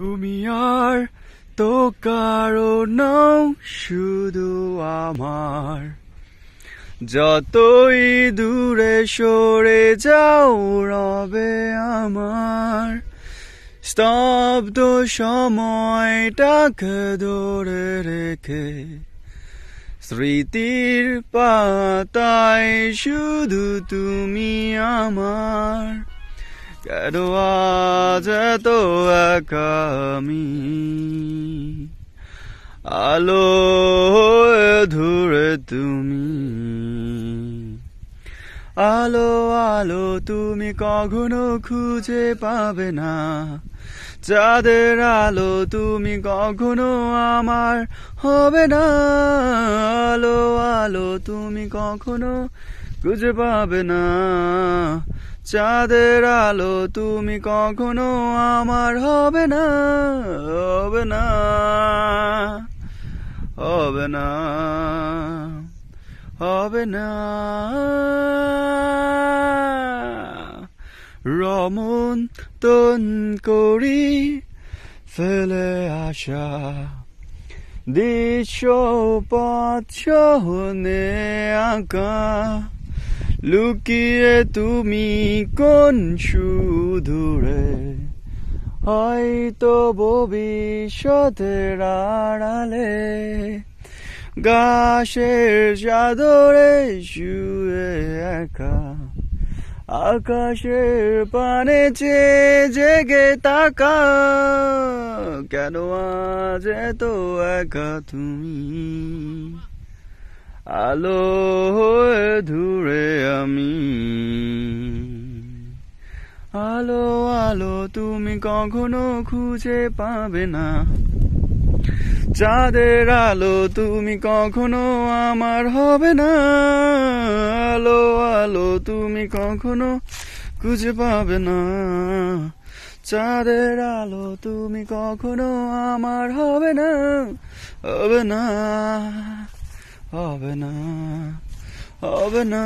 তুমি আর তো কারো নাও শুধু আমার যতই দূরে সরে যাও রবে আমার স্তব্ধ সময়টাকে ধরে রেখে স্মৃতির পাতায় শুধু তুমি আমার কেন আজ এত একামি আলো ধুরে তুমি আলো আলো তুমি কখনো খুঁজে পাবে না চাঁদের আলো তুমি কখনো আমার হবে না আলো আলো তুমি কখনো খুঁজে পাবে না চাঁদের আলো তুমি কখনো আমার হবে না হবে না হবে না হবে না রমন তন করি ফেলে আসা দৃশ্য পথ আঁকা লুকিয়ে তুমি কোন সুদূরে হয়তো ভবিষ্যতের আড়ালে গাছের চাদরে শুয়ে একা আকাশের পানে চেয়ে জেগে তাকা কেন আজ তো একা তুমি আলো হয়ে ধু আলো আলো তুমি কখনো খুঁজে পাবে না চাঁদের আলো তুমি কখনো আমার হবে না আলো আলো তুমি কখনো খুঁজে পাবে না চাঁদের আলো তুমি কখনো আমার হবে না হবে না হবে না হবে না